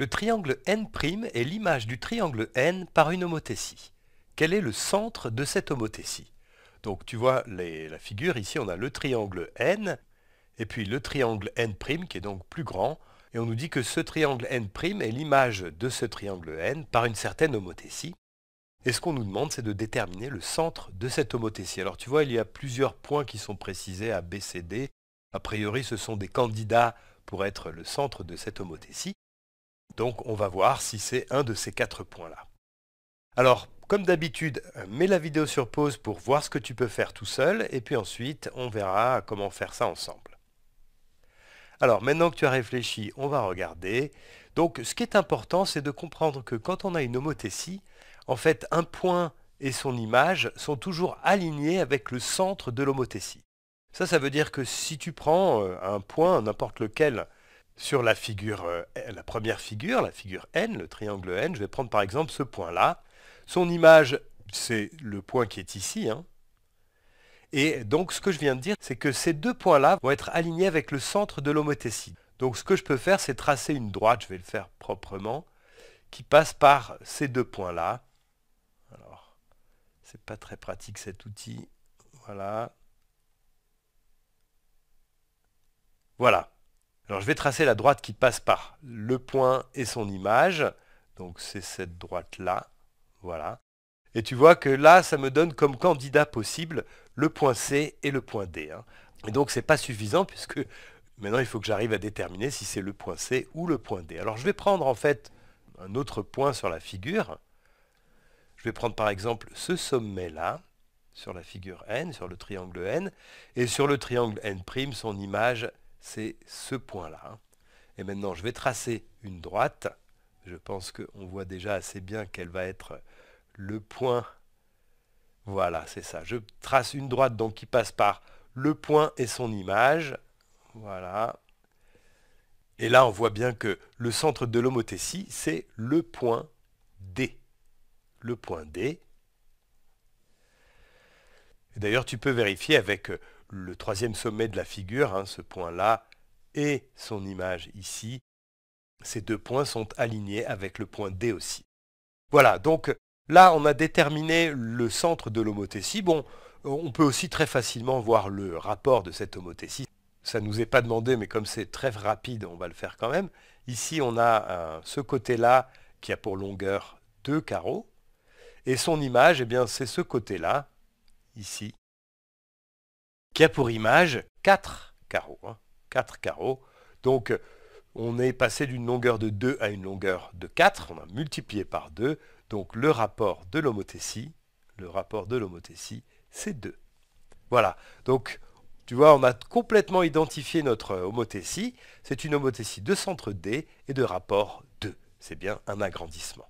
Le triangle n' est l'image du triangle n par une homothétie. Quel est le centre de cette homothétie Donc tu vois la figure, ici on a le triangle n, et puis le triangle n' qui est donc plus grand, et on nous dit que ce triangle n' est l'image de ce triangle n par une certaine homothétie. Et ce qu'on nous demande, c'est de déterminer le centre de cette homothétie. Alors tu vois, il y a plusieurs points qui sont précisés à B, C, D. A priori, ce sont des candidats pour être le centre de cette homothétie. Donc on va voir si c'est un de ces quatre points-là. Alors, comme d'habitude, mets la vidéo sur pause pour voir ce que tu peux faire tout seul, et puis ensuite, on verra comment faire ça ensemble. Alors, maintenant que tu as réfléchi, on va regarder. Donc, ce qui est important, c'est de comprendre que quand on a une homothétie, en fait, un point et son image sont toujours alignés avec le centre de l'homothétie. Ça, ça veut dire que si tu prends euh, un point, n'importe lequel, sur la figure, euh, la première figure, la figure N, le triangle N, je vais prendre par exemple ce point-là. Son image, c'est le point qui est ici. Hein. Et donc ce que je viens de dire, c'est que ces deux points-là vont être alignés avec le centre de l'homothétie. Donc ce que je peux faire, c'est tracer une droite, je vais le faire proprement, qui passe par ces deux points-là. Alors, c'est pas très pratique cet outil. Voilà. Voilà. Alors je vais tracer la droite qui passe par le point et son image. Donc c'est cette droite-là. Voilà. Et tu vois que là, ça me donne comme candidat possible le point C et le point D. Hein. Et donc n'est pas suffisant puisque maintenant il faut que j'arrive à déterminer si c'est le point C ou le point D. Alors je vais prendre en fait un autre point sur la figure. Je vais prendre par exemple ce sommet-là, sur la figure N, sur le triangle N, et sur le triangle N', son image c'est ce point-là. Hein. Et maintenant, je vais tracer une droite. Je pense qu'on voit déjà assez bien qu'elle va être le point. Voilà, c'est ça. Je trace une droite donc qui passe par le point et son image. Voilà. Et là, on voit bien que le centre de l'homothétie, c'est le point D. Le point D. D'ailleurs, tu peux vérifier avec le troisième sommet de la figure, hein, ce point-là, et son image ici, ces deux points sont alignés avec le point D aussi. Voilà, donc là on a déterminé le centre de l'homothétie. Bon, on peut aussi très facilement voir le rapport de cette homothétie. Ça ne nous est pas demandé, mais comme c'est très rapide, on va le faire quand même. Ici, on a euh, ce côté-là qui a pour longueur deux carreaux. Et son image, eh bien, c'est ce côté-là, ici, qui a pour image 4 hein. carreaux. Donc, on est passé d'une longueur de 2 à une longueur de 4. On a multiplié par 2. Donc, le rapport de l'homothétie, le rapport de l'homothétie, c'est 2. Voilà. Donc, tu vois, on a complètement identifié notre homothétie. C'est une homothétie de centre D et de rapport 2. C'est bien un agrandissement.